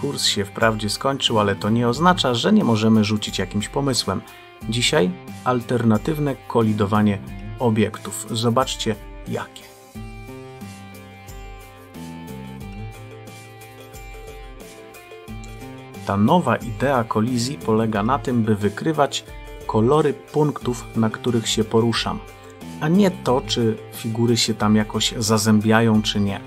Kurs się wprawdzie skończył, ale to nie oznacza, że nie możemy rzucić jakimś pomysłem. Dzisiaj alternatywne kolidowanie obiektów. Zobaczcie jakie. Ta nowa idea kolizji polega na tym, by wykrywać kolory punktów, na których się poruszam, a nie to, czy figury się tam jakoś zazębiają, czy nie.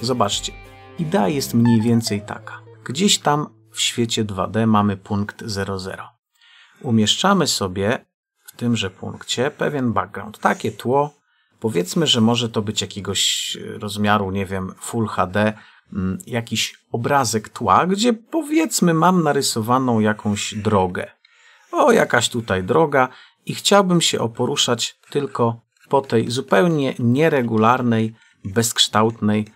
Zobaczcie, idea jest mniej więcej taka. Gdzieś tam w świecie 2D mamy punkt 00. Umieszczamy sobie w tymże punkcie pewien background, takie tło. Powiedzmy, że może to być jakiegoś e, rozmiaru, nie wiem, Full HD, mm, jakiś obrazek tła, gdzie powiedzmy mam narysowaną jakąś drogę. O, jakaś tutaj droga i chciałbym się oporuszać tylko po tej zupełnie nieregularnej, bezkształtnej,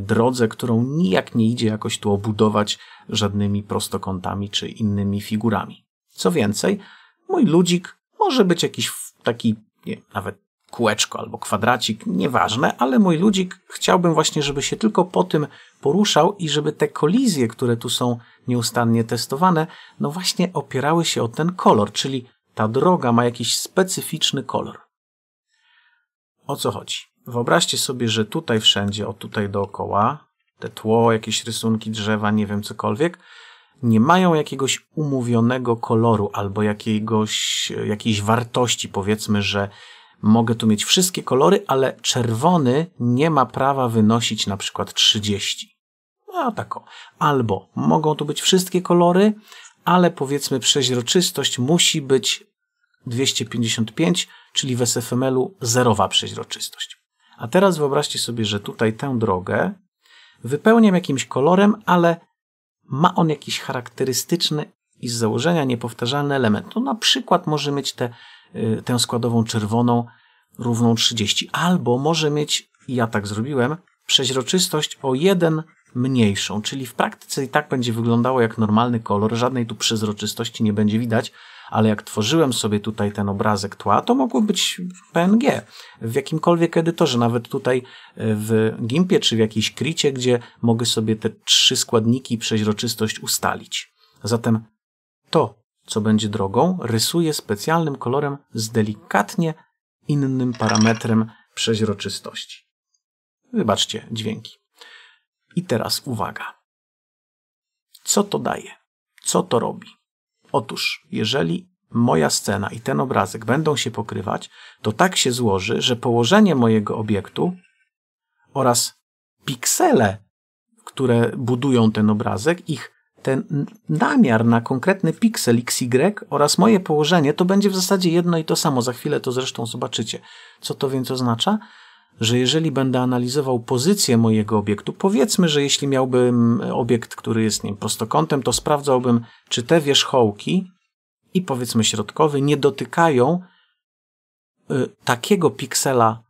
drodze, którą nijak nie idzie jakoś tu obudować żadnymi prostokątami czy innymi figurami. Co więcej, mój ludzik może być jakiś taki, nie, nawet kółeczko albo kwadracik, nieważne, ale mój ludzik chciałbym właśnie, żeby się tylko po tym poruszał i żeby te kolizje, które tu są nieustannie testowane, no właśnie opierały się o ten kolor, czyli ta droga ma jakiś specyficzny kolor. O co chodzi? Wyobraźcie sobie, że tutaj wszędzie, od tutaj dookoła, te tło, jakieś rysunki, drzewa, nie wiem, cokolwiek, nie mają jakiegoś umówionego koloru albo jakiegoś, jakiejś wartości. Powiedzmy, że mogę tu mieć wszystkie kolory, ale czerwony nie ma prawa wynosić na przykład 30. No tak. Albo mogą tu być wszystkie kolory, ale powiedzmy przeźroczystość musi być 255, czyli w SFML-u zerowa przeźroczystość. A teraz wyobraźcie sobie, że tutaj tę drogę wypełniam jakimś kolorem, ale ma on jakiś charakterystyczny i z założenia niepowtarzalny element. No na przykład może mieć te, y, tę składową czerwoną równą 30, albo może mieć, ja tak zrobiłem, przeźroczystość o 1 mniejszą, czyli w praktyce i tak będzie wyglądało jak normalny kolor, żadnej tu przezroczystości nie będzie widać, ale jak tworzyłem sobie tutaj ten obrazek tła, to mogło być w PNG, w jakimkolwiek edytorze, nawet tutaj e, w Gimpie czy w jakiejś Kricie, gdzie mogę sobie te trzy składniki przeźroczystość ustalić. Zatem to, co będzie drogą, rysuję specjalnym kolorem z delikatnie innym parametrem przeźroczystości. Wybaczcie dźwięki. I teraz uwaga. Co to daje? Co to robi? Otóż, jeżeli moja scena i ten obrazek będą się pokrywać, to tak się złoży, że położenie mojego obiektu oraz piksele, które budują ten obrazek, ich ten namiar na konkretny piksel XY oraz moje położenie to będzie w zasadzie jedno i to samo. Za chwilę to zresztą zobaczycie. Co to więc oznacza? że jeżeli będę analizował pozycję mojego obiektu, powiedzmy, że jeśli miałbym e, obiekt, który jest nim prostokątem, to sprawdzałbym, czy te wierzchołki i powiedzmy środkowy nie dotykają y, takiego piksela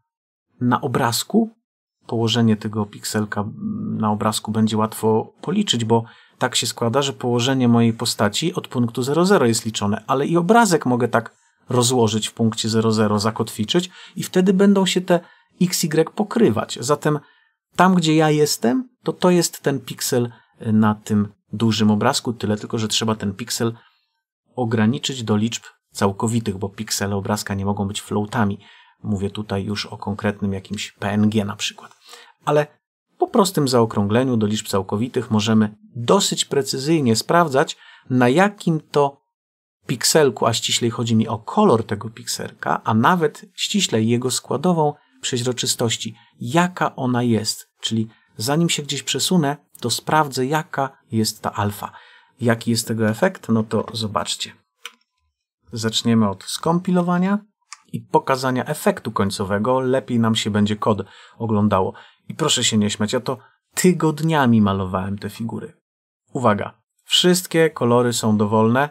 na obrazku. Położenie tego pikselka na obrazku będzie łatwo policzyć, bo tak się składa, że położenie mojej postaci od punktu 00 jest liczone, ale i obrazek mogę tak rozłożyć w punkcie 00, zakotwiczyć i wtedy będą się te XY pokrywać. Zatem tam, gdzie ja jestem, to to jest ten piksel na tym dużym obrazku, tyle tylko, że trzeba ten piksel ograniczyć do liczb całkowitych, bo piksele obrazka nie mogą być floatami. Mówię tutaj już o konkretnym jakimś PNG na przykład. Ale po prostym zaokrągleniu do liczb całkowitych możemy dosyć precyzyjnie sprawdzać, na jakim to pikselku, a ściślej chodzi mi o kolor tego pikselka, a nawet ściślej jego składową, przeźroczystości, jaka ona jest, czyli zanim się gdzieś przesunę, to sprawdzę, jaka jest ta alfa. Jaki jest tego efekt? No to zobaczcie. Zaczniemy od skompilowania i pokazania efektu końcowego. Lepiej nam się będzie kod oglądało. I proszę się nie śmiać, ja to tygodniami malowałem te figury. Uwaga, wszystkie kolory są dowolne,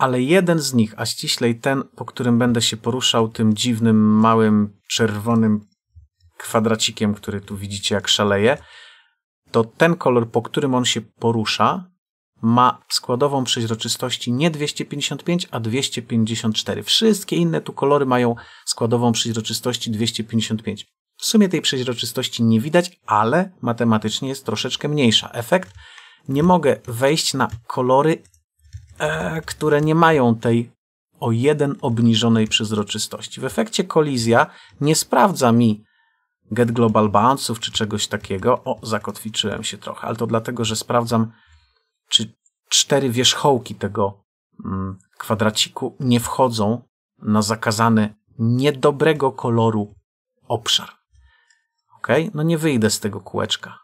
ale jeden z nich, a ściślej ten, po którym będę się poruszał tym dziwnym, małym, czerwonym kwadracikiem, który tu widzicie jak szaleje, to ten kolor, po którym on się porusza, ma składową przeźroczystości nie 255, a 254. Wszystkie inne tu kolory mają składową przeźroczystości 255. W sumie tej przeźroczystości nie widać, ale matematycznie jest troszeczkę mniejsza. Efekt? Nie mogę wejść na kolory E, które nie mają tej o jeden obniżonej przezroczystości. W efekcie kolizja nie sprawdza mi get global bounce'ów czy czegoś takiego. O, zakotwiczyłem się trochę, ale to dlatego, że sprawdzam, czy cztery wierzchołki tego mm, kwadraciku nie wchodzą na zakazany niedobrego koloru obszar. Ok? No nie wyjdę z tego kółeczka.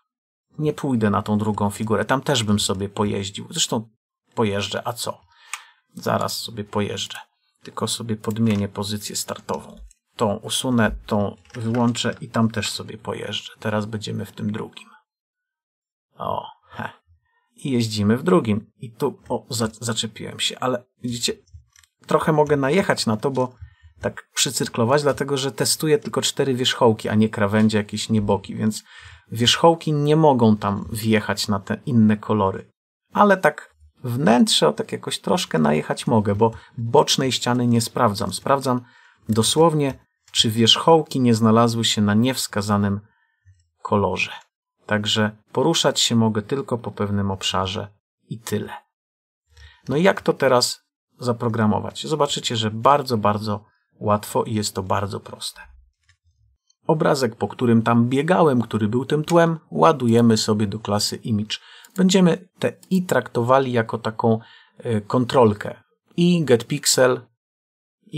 Nie pójdę na tą drugą figurę. Tam też bym sobie pojeździł. Zresztą pojeżdżę. A co? Zaraz sobie pojeżdżę. Tylko sobie podmienię pozycję startową. Tą usunę, tą wyłączę i tam też sobie pojeżdżę. Teraz będziemy w tym drugim. O, he. I jeździmy w drugim. I tu, o, za, zaczepiłem się. Ale widzicie, trochę mogę najechać na to, bo tak przycyrklować, dlatego że testuję tylko cztery wierzchołki, a nie krawędzie, jakieś nieboki, więc wierzchołki nie mogą tam wjechać na te inne kolory. Ale tak wnętrze tak jakoś troszkę najechać mogę, bo bocznej ściany nie sprawdzam. Sprawdzam dosłownie, czy wierzchołki nie znalazły się na niewskazanym kolorze. Także poruszać się mogę tylko po pewnym obszarze i tyle. No i jak to teraz zaprogramować? Zobaczycie, że bardzo, bardzo łatwo i jest to bardzo proste. Obrazek, po którym tam biegałem, który był tym tłem, ładujemy sobie do klasy image będziemy te i traktowali jako taką y, kontrolkę. I getPixel,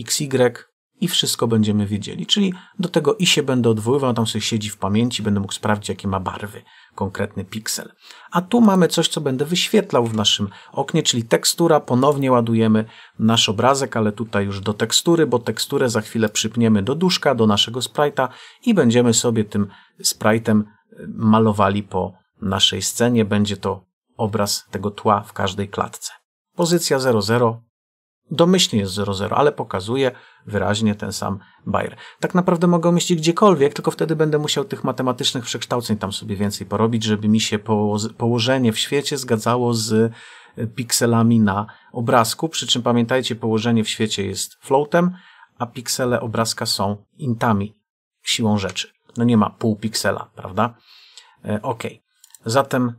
XY i wszystko będziemy wiedzieli. Czyli do tego i się będę odwoływał, tam sobie siedzi w pamięci, będę mógł sprawdzić, jakie ma barwy konkretny piksel. A tu mamy coś, co będę wyświetlał w naszym oknie, czyli tekstura. Ponownie ładujemy nasz obrazek, ale tutaj już do tekstury, bo teksturę za chwilę przypniemy do duszka, do naszego sprite'a i będziemy sobie tym sprite'em y, malowali po naszej scenie będzie to obraz tego tła w każdej klatce. Pozycja 00 domyślnie jest 00, ale pokazuje wyraźnie ten sam Bayer. Tak naprawdę mogę umieścić gdziekolwiek, tylko wtedy będę musiał tych matematycznych przekształceń tam sobie więcej porobić, żeby mi się położenie w świecie zgadzało z e, pikselami na obrazku. Przy czym pamiętajcie, położenie w świecie jest floatem, a piksele obrazka są intami, siłą rzeczy. No nie ma pół piksela, prawda? E, ok. Zatem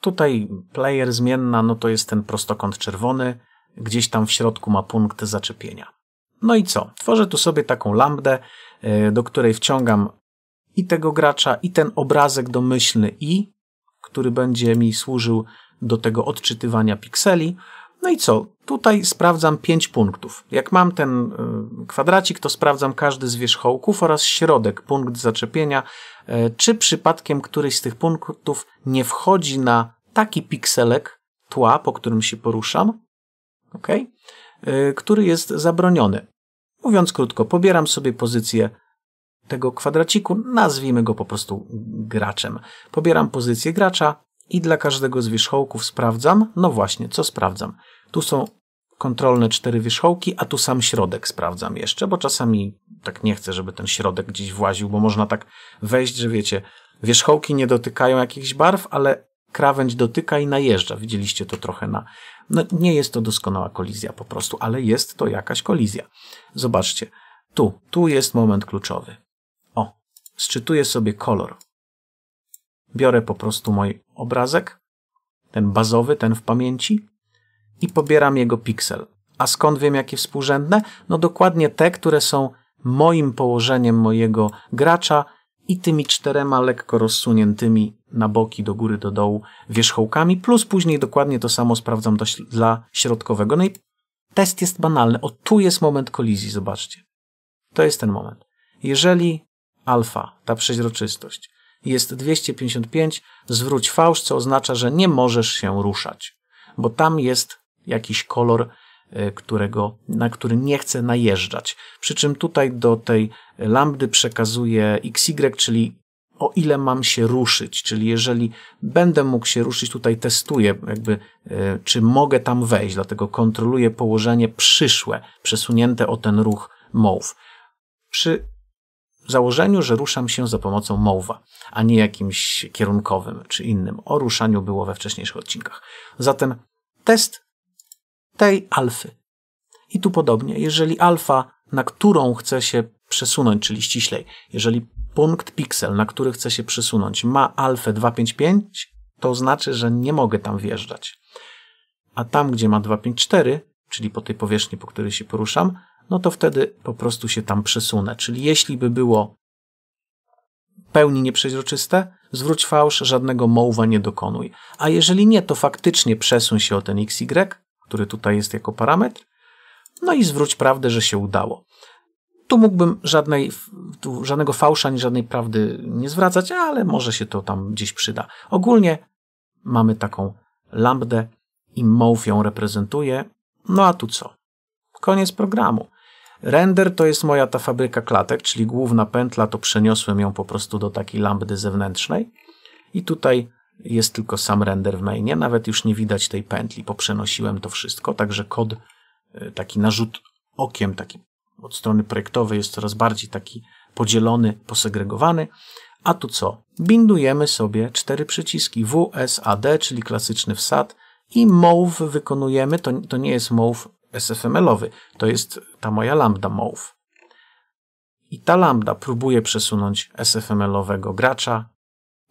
tutaj player zmienna, no to jest ten prostokąt czerwony, gdzieś tam w środku ma punkt zaczepienia. No i co? Tworzę tu sobie taką lambdę, e, do której wciągam i tego gracza, i ten obrazek domyślny i, który będzie mi służył do tego odczytywania pikseli, no i co? Tutaj sprawdzam 5 punktów. Jak mam ten y, kwadracik, to sprawdzam każdy z wierzchołków oraz środek, punkt zaczepienia, e, czy przypadkiem któryś z tych punktów nie wchodzi na taki pikselek tła, po którym się poruszam, ok? E, który jest zabroniony. Mówiąc krótko, pobieram sobie pozycję tego kwadraciku, nazwijmy go po prostu graczem. Pobieram pozycję gracza, i dla każdego z wierzchołków sprawdzam. No właśnie, co sprawdzam? Tu są kontrolne cztery wierzchołki, a tu sam środek sprawdzam jeszcze, bo czasami tak nie chcę, żeby ten środek gdzieś właził, bo można tak wejść, że wiecie, wierzchołki nie dotykają jakichś barw, ale krawędź dotyka i najeżdża. Widzieliście to trochę na... No nie jest to doskonała kolizja po prostu, ale jest to jakaś kolizja. Zobaczcie, tu, tu jest moment kluczowy. O, sczytuję sobie kolor biorę po prostu mój obrazek, ten bazowy, ten w pamięci i pobieram jego piksel. A skąd wiem, jakie współrzędne? No dokładnie te, które są moim położeniem mojego gracza i tymi czterema lekko rozsuniętymi na boki, do góry, do dołu wierzchołkami, plus później dokładnie to samo sprawdzam do, dla środkowego. No i test jest banalny. O, tu jest moment kolizji, zobaczcie. To jest ten moment. Jeżeli alfa, ta przeźroczystość, jest 255, zwróć fałsz, co oznacza, że nie możesz się ruszać, bo tam jest jakiś kolor, e, którego, na który nie chcę najeżdżać. Przy czym tutaj do tej lambdy przekazuję xy, czyli o ile mam się ruszyć, czyli jeżeli będę mógł się ruszyć, tutaj testuję, jakby, e, czy mogę tam wejść, dlatego kontroluję położenie przyszłe, przesunięte o ten ruch move. Przy założeniu, że ruszam się za pomocą mowa, a nie jakimś kierunkowym czy innym. O ruszaniu było we wcześniejszych odcinkach. Zatem test tej alfy. I tu podobnie, jeżeli alfa, na którą chcę się przesunąć, czyli ściślej, jeżeli punkt piksel, na który chcę się przesunąć, ma alfę 255, to znaczy, że nie mogę tam wjeżdżać. A tam, gdzie ma 254, czyli po tej powierzchni, po której się poruszam, no to wtedy po prostu się tam przesunę. Czyli jeśli by było pełni nieprzeźroczyste, zwróć fałsz, żadnego mołwa nie dokonuj. A jeżeli nie, to faktycznie przesuń się o ten XY, który tutaj jest jako parametr, no i zwróć prawdę, że się udało. Tu mógłbym żadnej, tu żadnego fałsza ani żadnej prawdy nie zwracać, ale może się to tam gdzieś przyda. Ogólnie mamy taką lambdę i mołw ją reprezentuje. No a tu co? Koniec programu. Render to jest moja ta fabryka klatek, czyli główna pętla, to przeniosłem ją po prostu do takiej lambdy zewnętrznej i tutaj jest tylko sam render w mainie, nawet już nie widać tej pętli, poprzenosiłem to wszystko, także kod, e, taki narzut okiem, taki od strony projektowej jest coraz bardziej taki podzielony, posegregowany, a tu co? Bindujemy sobie cztery przyciski W, S, A, D, czyli klasyczny wsad i move wykonujemy, to, to nie jest move SFML-owy. To jest ta moja lambda move. I ta lambda próbuje przesunąć SFML-owego gracza,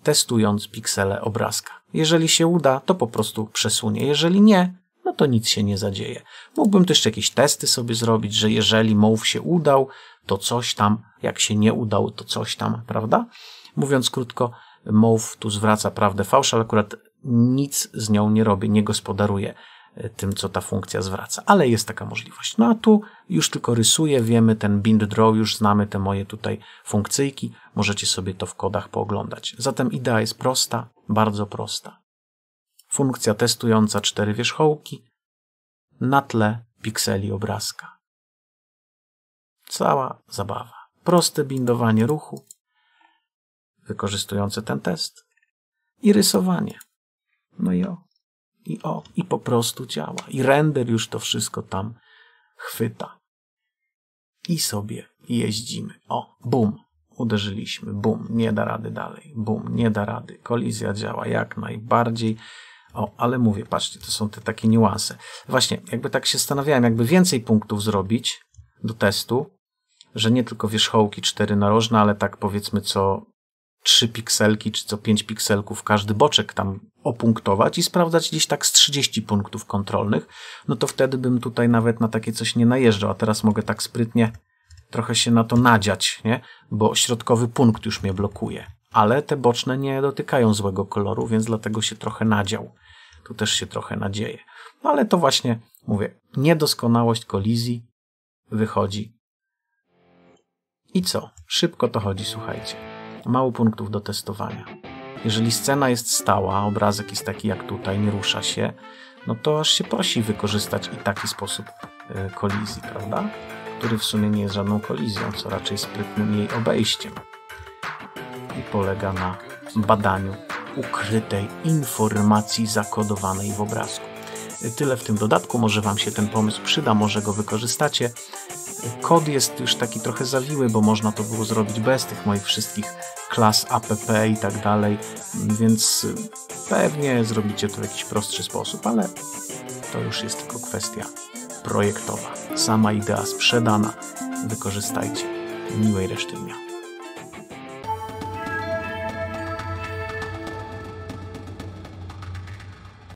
testując piksele obrazka. Jeżeli się uda, to po prostu przesunie. Jeżeli nie, no to nic się nie zadzieje. Mógłbym też jakieś testy sobie zrobić, że jeżeli move się udał, to coś tam, jak się nie udał, to coś tam, prawda? Mówiąc krótko, move tu zwraca prawdę fałsz, ale akurat nic z nią nie robi, nie gospodaruje tym, co ta funkcja zwraca, ale jest taka możliwość. No a tu już tylko rysuję, wiemy ten bind draw, już znamy te moje tutaj funkcyjki, możecie sobie to w kodach pooglądać. Zatem idea jest prosta, bardzo prosta. Funkcja testująca cztery wierzchołki na tle pikseli obrazka. Cała zabawa. Proste bindowanie ruchu, wykorzystujące ten test i rysowanie. No i o i o, i po prostu działa. I render już to wszystko tam chwyta. I sobie jeździmy. O, bum, uderzyliśmy, bum, nie da rady dalej, bum, nie da rady. Kolizja działa jak najbardziej. O, ale mówię, patrzcie, to są te takie niuanse. Właśnie, jakby tak się zastanawiałem, jakby więcej punktów zrobić do testu, że nie tylko wierzchołki cztery narożne, ale tak powiedzmy co trzy pikselki czy co pięć pikselków każdy boczek tam opunktować i sprawdzać gdzieś tak z 30 punktów kontrolnych, no to wtedy bym tutaj nawet na takie coś nie najeżdżał, a teraz mogę tak sprytnie trochę się na to nadziać, nie? Bo środkowy punkt już mnie blokuje. Ale te boczne nie dotykają złego koloru, więc dlatego się trochę nadział. Tu też się trochę nadzieje. No ale to właśnie, mówię, niedoskonałość kolizji wychodzi. I co? Szybko to chodzi, słuchajcie. Mało punktów do testowania. Jeżeli scena jest stała, obrazek jest taki jak tutaj, nie rusza się, no to aż się prosi wykorzystać i taki sposób e, kolizji, prawda? Który w sumie nie jest żadną kolizją, co raczej sprytnym jej obejściem. I polega na badaniu ukrytej informacji zakodowanej w obrazku. E, tyle w tym dodatku, może Wam się ten pomysł przyda, może go wykorzystacie. E, kod jest już taki trochę zawiły, bo można to było zrobić bez tych moich wszystkich klas APP i tak dalej, więc pewnie zrobicie to w jakiś prostszy sposób, ale to już jest tylko kwestia projektowa. Sama idea sprzedana. Wykorzystajcie. Miłej reszty dnia.